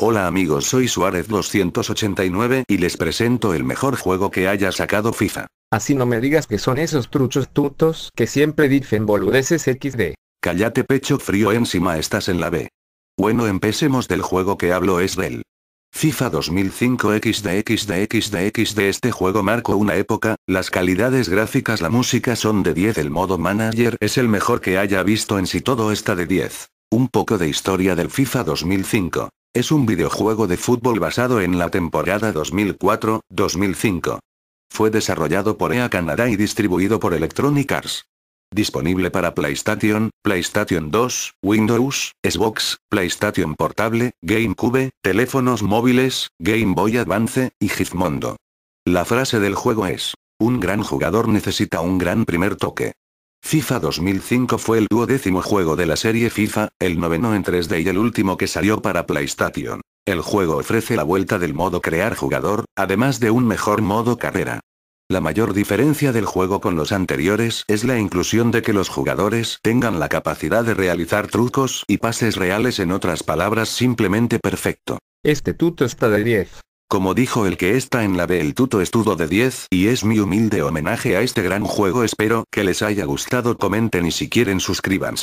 Hola amigos soy Suárez289 y les presento el mejor juego que haya sacado FIFA. Así no me digas que son esos truchos tutos que siempre dicen boludeces XD. Cállate pecho frío encima estás en la B. Bueno empecemos del juego que hablo es del FIFA 2005 XD este juego marcó una época, las calidades gráficas la música son de 10 el modo manager es el mejor que haya visto en si todo está de 10. Un poco de historia del FIFA 2005 es un videojuego de fútbol basado en la temporada 2004-2005. Fue desarrollado por EA Canadá y distribuido por Electronic Arts. Disponible para PlayStation, PlayStation 2, Windows, Xbox, PlayStation Portable, GameCube, teléfonos móviles, Game Boy Advance, y Gizmondo. La frase del juego es, un gran jugador necesita un gran primer toque. FIFA 2005 fue el duodécimo juego de la serie FIFA, el noveno en 3D y el último que salió para PlayStation. El juego ofrece la vuelta del modo crear jugador, además de un mejor modo carrera. La mayor diferencia del juego con los anteriores es la inclusión de que los jugadores tengan la capacidad de realizar trucos y pases reales en otras palabras simplemente perfecto. Este tuto está de 10. Como dijo el que está en la B El Tuto Estudo de 10 y es mi humilde homenaje a este gran juego espero que les haya gustado comenten y si quieren suscríbanse.